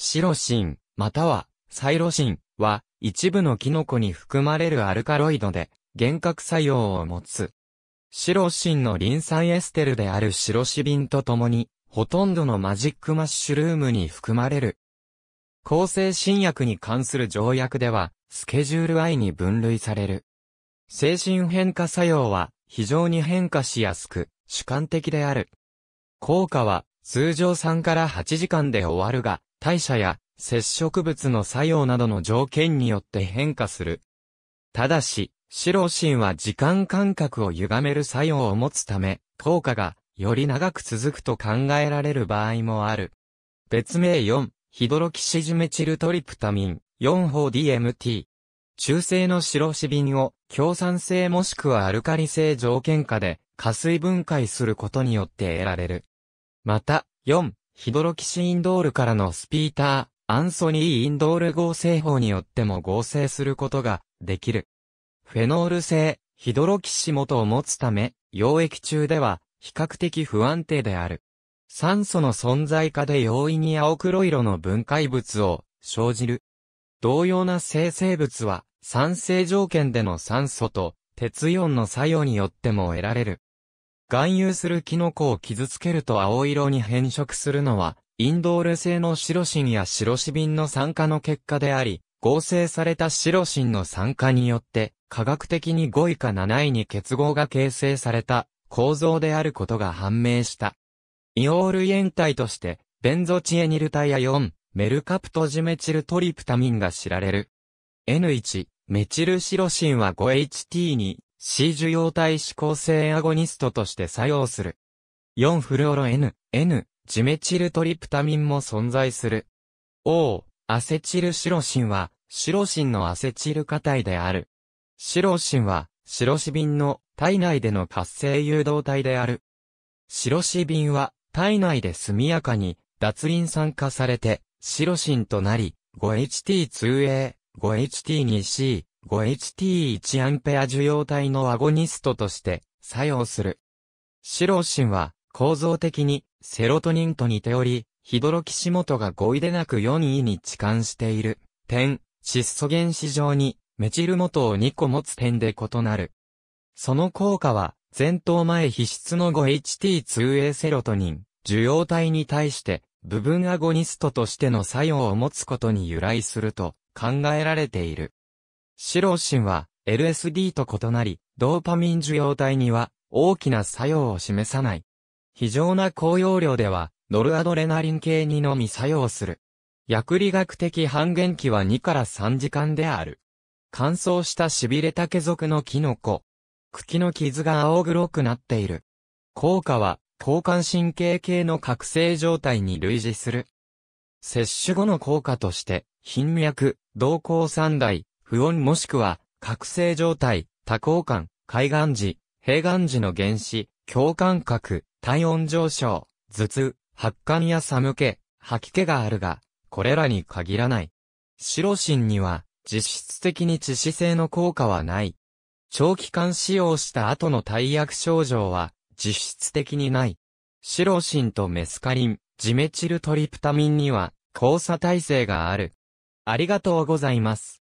シロシン、または、サイロシンは、一部のキノコに含まれるアルカロイドで、幻覚作用を持つ。シロシンのリン酸エステルであるシロシビンと共に、ほとんどのマジックマッシュルームに含まれる。抗生新薬に関する条約では、スケジュール I に分類される。精神変化作用は、非常に変化しやすく、主観的である。効果は、通常3から8時間で終わるが、代謝や接触物の作用などの条件によって変化する。ただし、白ンは時間間隔を歪める作用を持つため、効果がより長く続くと考えられる場合もある。別名4、ヒドロキシジメチルトリプタミン、4-4DMT。中性の白シビンを強酸性もしくはアルカリ性条件下で加水分解することによって得られる。また、4、ヒドロキシインドールからのスピーター、アンソニーインドール合成法によっても合成することができる。フェノール性、ヒドロキシ元を持つため、溶液中では比較的不安定である。酸素の存在下で容易に青黒色の分解物を生じる。同様な生成物は酸性条件での酸素と鉄イオンの作用によっても得られる。含有するキノコを傷つけると青色に変色するのは、インドール製のシロシンやシロシビンの酸化の結果であり、合成されたシロシンの酸化によって、科学的に5位か7位に結合が形成された構造であることが判明した。イオール塩体として、ベンゾチエニルタイア4、メルカプトジメチルトリプタミンが知られる。N1、メチルシロシンは 5HT2、C 受容体指向性アゴニストとして作用する。4フルオロ N、N、ジメチルトリプタミンも存在する。O、アセチルシロシンは、シロシンのアセチル化体である。シロシンは、シロシビンの体内での活性誘導体である。シロシビンは、体内で速やかに脱リン酸化されて、シロシンとなり、5HT2A、5HT2C、5HT1A 受容体のアゴニストとして作用する。シロシンは構造的にセロトニンと似ており、ヒドロキシモトが5位でなく4位に置換している。点、窒素原子上にメチル元を2個持つ点で異なる。その効果は、前頭前皮質の 5HT2A セロトニン、受容体に対して、部分アゴニストとしての作用を持つことに由来すると考えられている。脂シンは LSD と異なり、ドーパミン受容体には大きな作用を示さない。非常な高容量では、ノルアドレナリン系にのみ作用する。薬理学的半減期は2から3時間である。乾燥した痺れた毛族のキノコ。茎の傷が青黒くなっている。効果は、交感神経系の覚醒状態に類似する。摂取後の効果として、頻脈、動向三大。不穏もしくは、覚醒状態、多幸感、海岸時、平岸時の原始、共感覚、体温上昇、頭痛、発汗や寒気、吐き気があるが、これらに限らない。白心には、実質的に致死性の効果はない。長期間使用した後の体薬症状は、実質的にない。白心とメスカリン、ジメチルトリプタミンには、交差耐性がある。ありがとうございます。